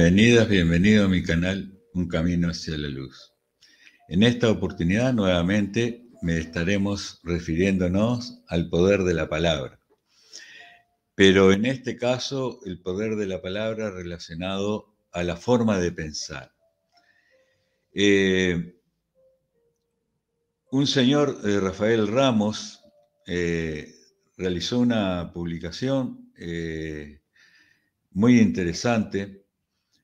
Bienvenidas, bienvenido a mi canal Un Camino hacia la Luz. En esta oportunidad nuevamente me estaremos refiriéndonos al poder de la palabra, pero en este caso el poder de la palabra relacionado a la forma de pensar. Eh, un señor, eh, Rafael Ramos, eh, realizó una publicación muy interesante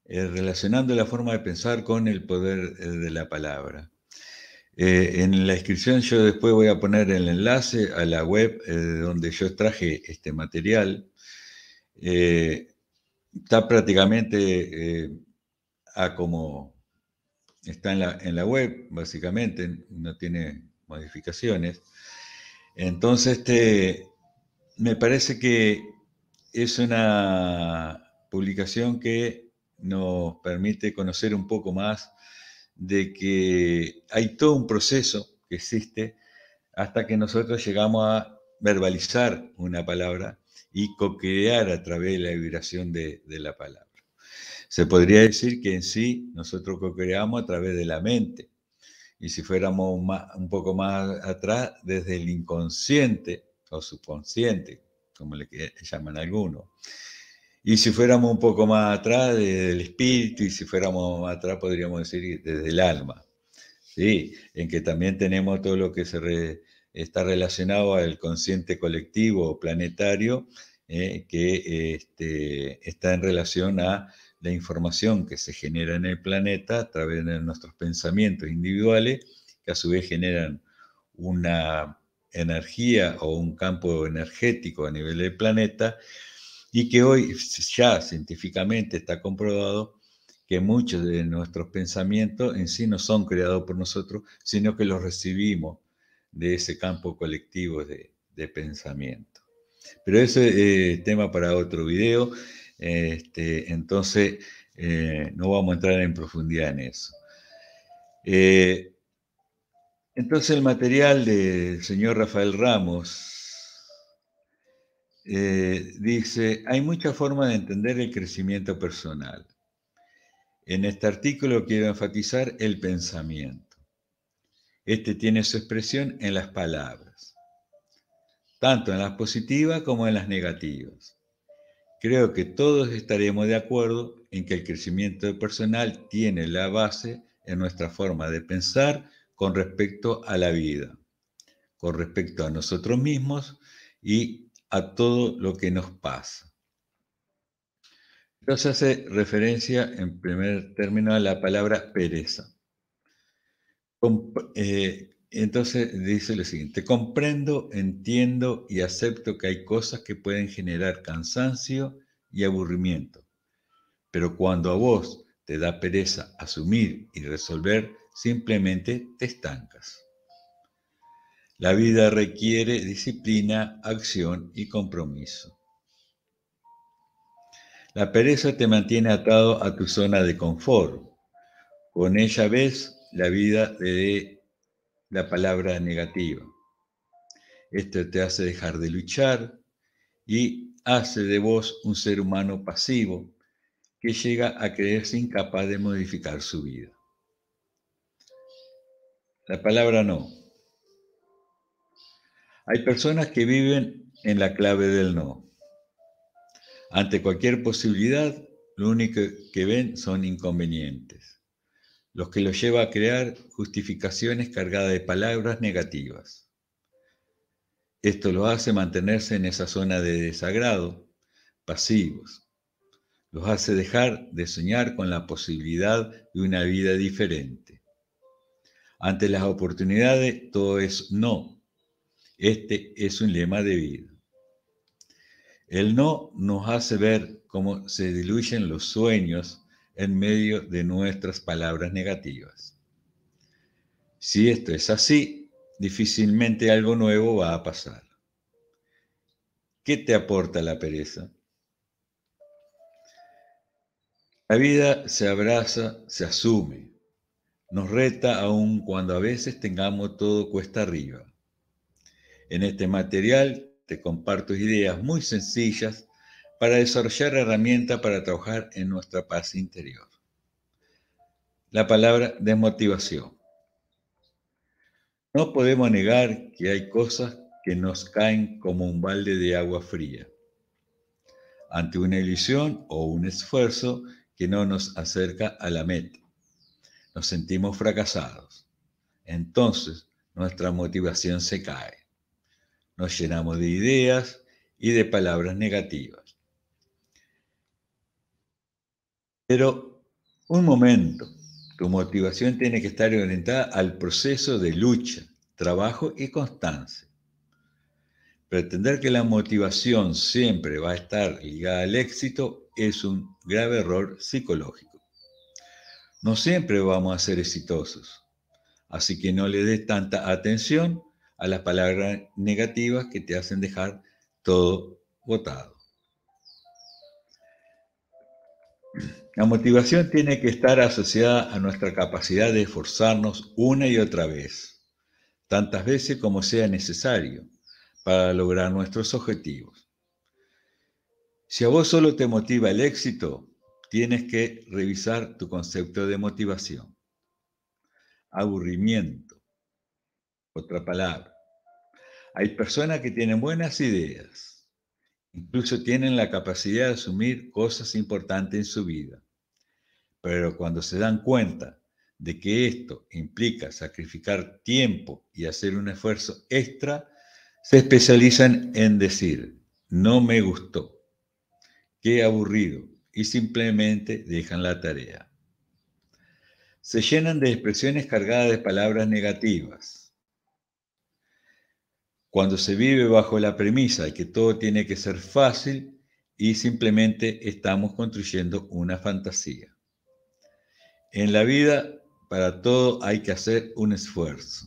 eh, relacionando la forma de pensar con el poder eh, de la palabra. Eh, en la descripción yo después voy a poner el enlace a la web donde yo extraje este material. está prácticamente a como está en la, web, básicamente, no tiene modificaciones. Entonces, este, me parece que es una publicación que nos permite conocer un poco más de que hay todo un proceso que existe hasta que nosotros llegamos a verbalizar una palabra y co a través de la vibración de, la palabra. Se podría decir que en sí nosotros co a través de la mente. Y si fuéramos un poco más atrás, desde el inconsciente o subconsciente, como le llaman algunos. Y si fuéramos un poco más atrás, desde el espíritu, y si fuéramos más atrás, podríamos decir desde el alma, ¿sí? en que también tenemos todo lo que se está relacionado al consciente colectivo o planetario, ¿eh? que este, está en relación a la información que se genera en el planeta a través de nuestros pensamientos individuales, que a su vez generan una energía o un campo energético a nivel del planeta, y que hoy ya científicamente está comprobado que muchos de nuestros pensamientos en sí no son creados por nosotros, sino que los recibimos de ese campo colectivo de, pensamiento. Pero ese es eh, tema para otro video, este, entonces eh, no vamos a entrar en profundidad en eso. Eh, entonces el material del señor Rafael Ramos, eh, dice, hay muchas formas de entender el crecimiento personal. En este artículo quiero enfatizar el pensamiento. Este tiene su expresión en las palabras, tanto en las positivas como en las negativas. Creo que todos estaremos de acuerdo en que el crecimiento personal tiene la base en nuestra forma de pensar con respecto a la vida, con respecto a nosotros mismos y a todo lo que nos pasa. Entonces hace referencia en primer término a la palabra pereza. Eh, entonces dice lo siguiente, comprendo, entiendo y acepto que hay cosas que pueden generar cansancio y aburrimiento, pero cuando a vos te da pereza asumir y resolver, simplemente te estancas. La vida requiere disciplina, acción y compromiso. La pereza te mantiene atado a tu zona de confort. Con ella ves la vida de la palabra negativa. Esto te hace dejar de luchar y hace de vos un ser humano pasivo que llega a creerse incapaz de modificar su vida. La palabra no, hay personas que viven en la clave del no. Ante cualquier posibilidad, lo único que ven son inconvenientes, los que los lleva a crear justificaciones cargadas de palabras negativas. Esto los hace mantenerse en esa zona de desagrado, pasivos. Los hace dejar de soñar con la posibilidad de una vida diferente. Ante las oportunidades, todo es no, este es un lema de vida. El no nos hace ver cómo se diluyen los sueños en medio de nuestras palabras negativas. Si esto es así, difícilmente algo nuevo va a pasar. ¿Qué te aporta la pereza? La vida se abraza, se asume, nos reta aun cuando a veces tengamos todo cuesta arriba. En este material te comparto ideas muy sencillas para desarrollar herramientas para trabajar en nuestra paz interior. La palabra desmotivación. No podemos negar que hay cosas que nos caen como un balde de agua fría ante una ilusión o un esfuerzo que no nos acerca a la meta. Nos sentimos fracasados. Entonces, nuestra motivación se cae nos llenamos de ideas y de palabras negativas. Pero un momento, tu motivación tiene que estar orientada al proceso de lucha, trabajo y constancia. Pretender que la motivación siempre va a estar ligada al éxito es un grave error psicológico. No siempre vamos a ser exitosos, así que no le des tanta atención a las palabras negativas que te hacen dejar todo botado. La motivación tiene que estar asociada a nuestra capacidad de esforzarnos una y otra vez, tantas veces como sea necesario, para lograr nuestros objetivos. Si a vos solo te motiva el éxito, tienes que revisar tu concepto de motivación. Aburrimiento otra palabra. Hay personas que tienen buenas ideas, incluso tienen la capacidad de asumir cosas importantes en su vida, pero cuando se dan cuenta de que esto implica sacrificar tiempo y hacer un esfuerzo extra, se especializan en decir, no me gustó, qué aburrido, y simplemente dejan la tarea. Se llenan de expresiones cargadas de palabras negativas cuando se vive bajo la premisa de que todo tiene que ser fácil y simplemente estamos construyendo una fantasía. En la vida, para todo hay que hacer un esfuerzo.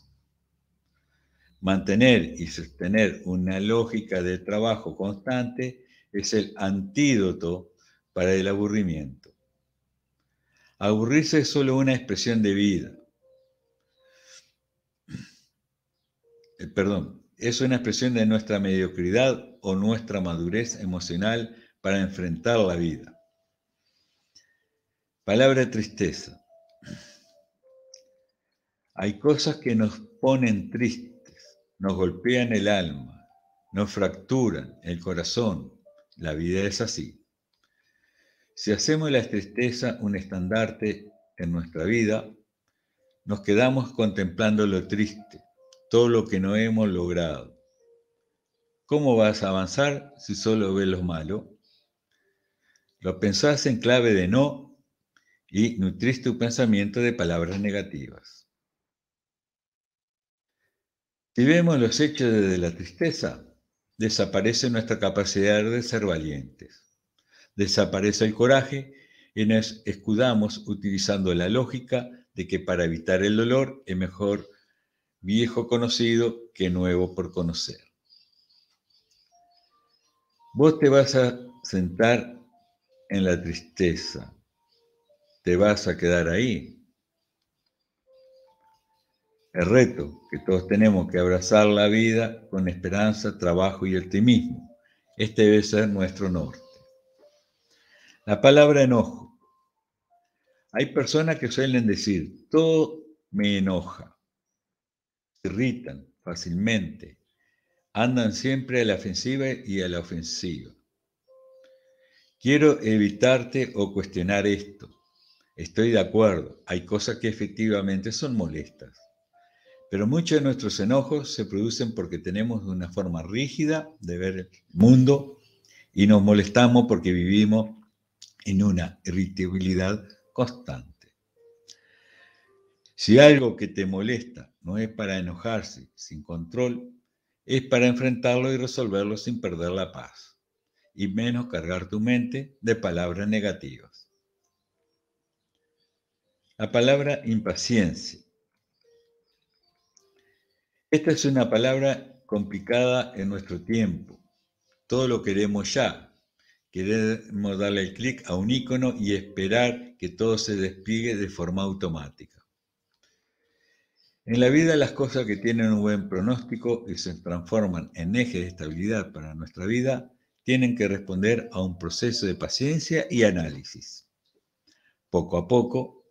Mantener y sostener una lógica de trabajo constante es el antídoto para el aburrimiento. Aburrirse es solo una expresión de vida. Eh, perdón, es una expresión de nuestra mediocridad o nuestra madurez emocional para enfrentar la vida. Palabra tristeza. Hay cosas que nos ponen tristes, nos golpean el alma, nos fracturan el corazón. La vida es así. Si hacemos la tristeza un estandarte en nuestra vida, nos quedamos contemplando lo triste, todo lo que no hemos logrado. ¿Cómo vas a avanzar si solo ves lo malo? Lo pensás en clave de no y nutrís tu pensamiento de palabras negativas. Si vemos los hechos desde la tristeza, desaparece nuestra capacidad de ser valientes. Desaparece el coraje y nos escudamos utilizando la lógica de que para evitar el dolor es mejor viejo conocido que nuevo por conocer. Vos te vas a sentar en la tristeza, te vas a quedar ahí. El reto que todos tenemos que abrazar la vida con esperanza, trabajo y optimismo. Este debe ser nuestro norte. La palabra enojo. Hay personas que suelen decir, todo me enoja irritan fácilmente, andan siempre a la ofensiva y a la ofensiva. Quiero evitarte o cuestionar esto. Estoy de acuerdo, hay cosas que efectivamente son molestas, pero muchos de nuestros enojos se producen porque tenemos una forma rígida de ver el mundo y nos molestamos porque vivimos en una irritabilidad constante. Si algo que te molesta no es para enojarse sin control, es para enfrentarlo y resolverlo sin perder la paz, y menos cargar tu mente de palabras negativas. La palabra impaciencia. Esta es una palabra complicada en nuestro tiempo. Todo lo queremos ya. Queremos darle clic a un icono y esperar que todo se despliegue de forma automática. En la vida las cosas que tienen un buen pronóstico y se transforman en ejes de estabilidad para nuestra vida tienen que responder a un proceso de paciencia y análisis. Poco a poco,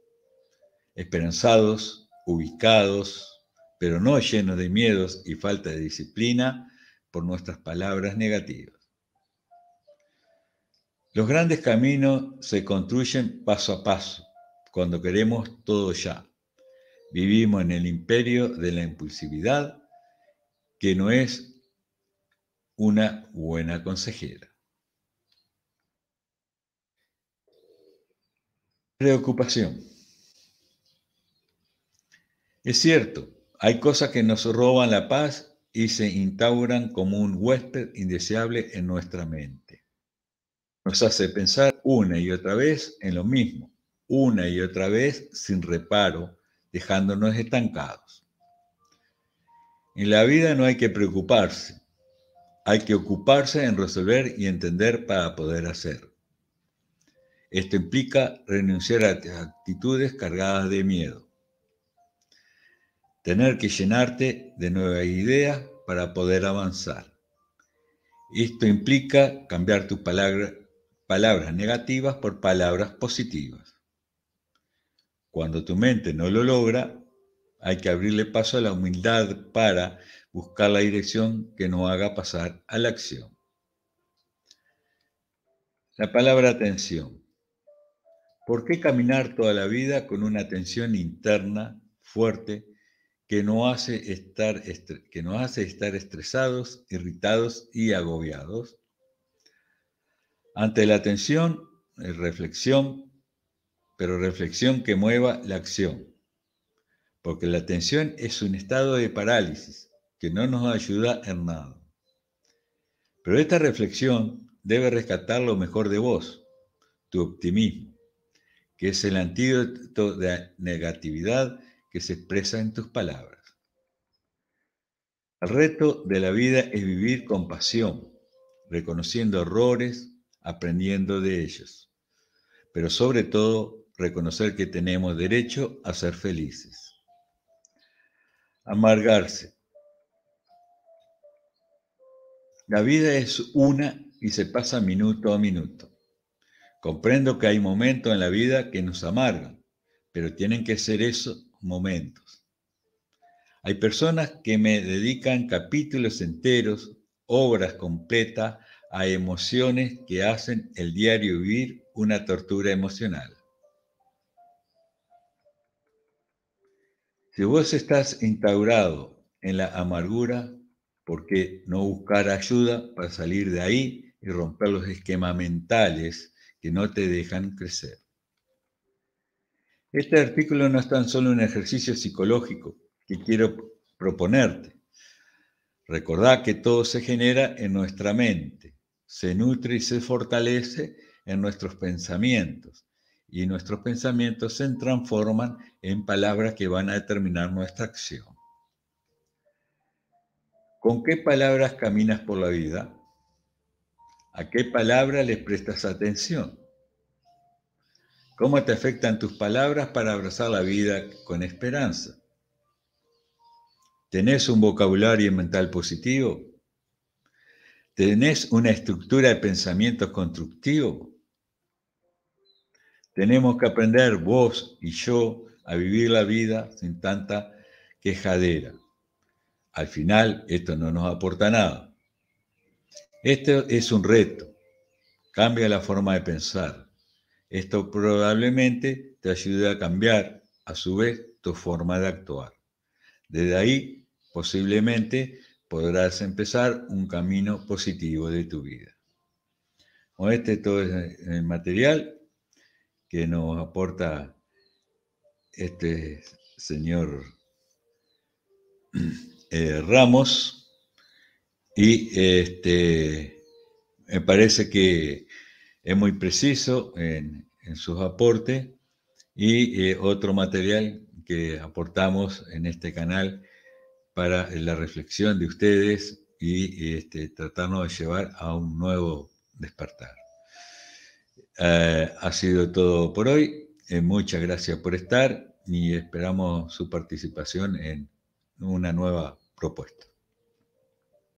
esperanzados, ubicados, pero no llenos de miedos y falta de disciplina por nuestras palabras negativas. Los grandes caminos se construyen paso a paso, cuando queremos todo ya Vivimos en el imperio de la impulsividad, que no es una buena consejera. Preocupación. Es cierto, hay cosas que nos roban la paz y se instauran como un huésped indeseable en nuestra mente. Nos hace pensar una y otra vez en lo mismo, una y otra vez sin reparo, dejándonos estancados. En la vida no hay que preocuparse, hay que ocuparse en resolver y entender para poder hacer. Esto implica renunciar a actitudes cargadas de miedo. Tener que llenarte de nuevas ideas para poder avanzar. Esto implica cambiar tus palabras negativas por palabras positivas. Cuando tu mente no lo logra, hay que abrirle paso a la humildad para buscar la dirección que nos haga pasar a la acción. La palabra atención. ¿Por qué caminar toda la vida con una atención interna fuerte que nos hace estar, que nos hace estar estresados, irritados y agobiados? Ante la atención, eh, reflexión, pero reflexión que mueva la acción. Porque la atención es un estado de parálisis que no nos ayuda en nada. Pero esta reflexión debe rescatar lo mejor de vos, tu optimismo, que es el antídoto de la negatividad que se expresa en tus palabras. El reto de la vida es vivir con pasión, reconociendo errores, aprendiendo de ellos, pero sobre todo reconocer que tenemos derecho a ser felices. Amargarse. La vida es una y se pasa minuto a minuto. Comprendo que hay momentos en la vida que nos amargan, pero tienen que ser esos momentos. Hay personas que me dedican capítulos enteros, obras completas a emociones que hacen el diario vivir una tortura emocional. Si vos estás instaurado en la amargura, ¿por qué no buscar ayuda para salir de ahí y romper los esquemas mentales que no te dejan crecer? Este artículo no es tan solo un ejercicio psicológico que quiero proponerte. Recordá que todo se genera en nuestra mente, se nutre y se fortalece en nuestros pensamientos, y nuestros pensamientos se transforman en palabras que van a determinar nuestra acción. ¿Con qué palabras caminas por la vida? ¿A qué palabras les prestas atención? ¿Cómo te afectan tus palabras para abrazar la vida con esperanza? ¿Tenés un vocabulario mental positivo? ¿Tenés una estructura de pensamientos constructivo? Tenemos que aprender vos y yo a vivir la vida sin tanta quejadera. Al final, esto no nos aporta nada. Este es un reto. Cambia la forma de pensar. Esto probablemente te ayude a cambiar, a su vez, tu forma de actuar. Desde ahí, posiblemente, podrás empezar un camino positivo de tu vida. Con este todo es el eh, material que nos aporta este señor eh, Ramos. Y este, me parece que es muy preciso en, en sus aportes y eh, otro material que aportamos en este canal para la reflexión de ustedes y este, tratarnos de llevar a un nuevo despertar. Eh, ha sido todo por hoy. Eh, muchas gracias por estar y esperamos su participación en una nueva propuesta.